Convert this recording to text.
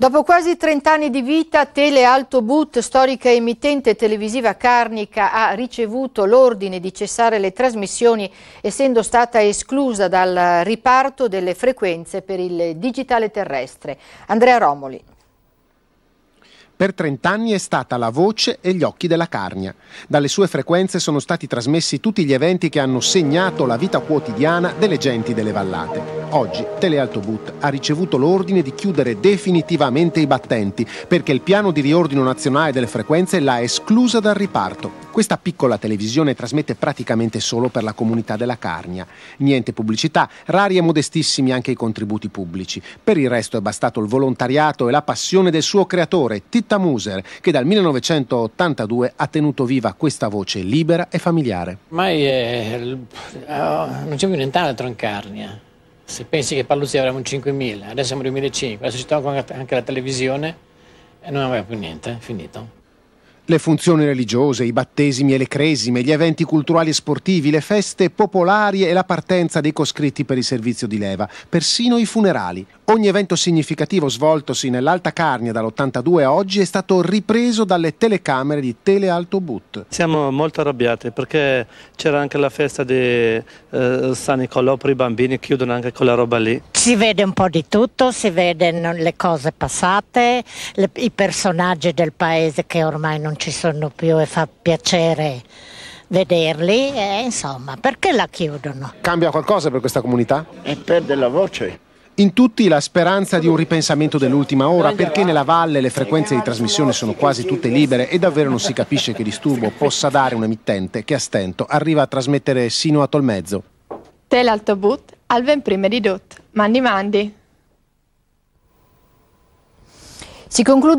Dopo quasi 30 anni di vita, Tele Alto But, storica emittente televisiva carnica, ha ricevuto l'ordine di cessare le trasmissioni, essendo stata esclusa dal riparto delle frequenze per il digitale terrestre. Andrea Romoli. Per 30 anni è stata la voce e gli occhi della Carnia. Dalle sue frequenze sono stati trasmessi tutti gli eventi che hanno segnato la vita quotidiana delle genti delle vallate. Oggi Telealto Boot ha ricevuto l'ordine di chiudere definitivamente i battenti perché il piano di riordino nazionale delle frequenze l'ha esclusa dal riparto. Questa piccola televisione trasmette praticamente solo per la comunità della Carnia. Niente pubblicità, rari e modestissimi anche i contributi pubblici. Per il resto è bastato il volontariato e la passione del suo creatore, Titta Muser, che dal 1982 ha tenuto viva questa voce libera e familiare. Ormai è... Eh, ah, non c'è più nient'altro in Carnia se pensi che Paluzzi avremmo 5.000, adesso siamo 2.500, adesso ci società anche la televisione e non abbiamo più niente, è finito. Le funzioni religiose, i battesimi e le cresime, gli eventi culturali e sportivi, le feste popolari e la partenza dei coscritti per il servizio di leva, persino i funerali. Ogni evento significativo svoltosi nell'Alta Carnia dall'82 a oggi è stato ripreso dalle telecamere di Telealto But. Siamo molto arrabbiati perché c'era anche la festa di eh, San Nicolò per i bambini, chiudono anche quella roba lì. Si vede un po' di tutto, si vedono le cose passate, le, i personaggi del paese che ormai non ci sono più e fa piacere vederli e insomma perché la chiudono? Cambia qualcosa per questa comunità? E perde la voce. In tutti la speranza di un ripensamento dell'ultima ora, perché nella valle le frequenze di trasmissione sono quasi tutte libere e davvero non si capisce che disturbo possa dare un emittente che a stento arriva a trasmettere sino a Tolmezzo. Tell'autobut al ben prima di Dut. Mandi mandi. Si conclude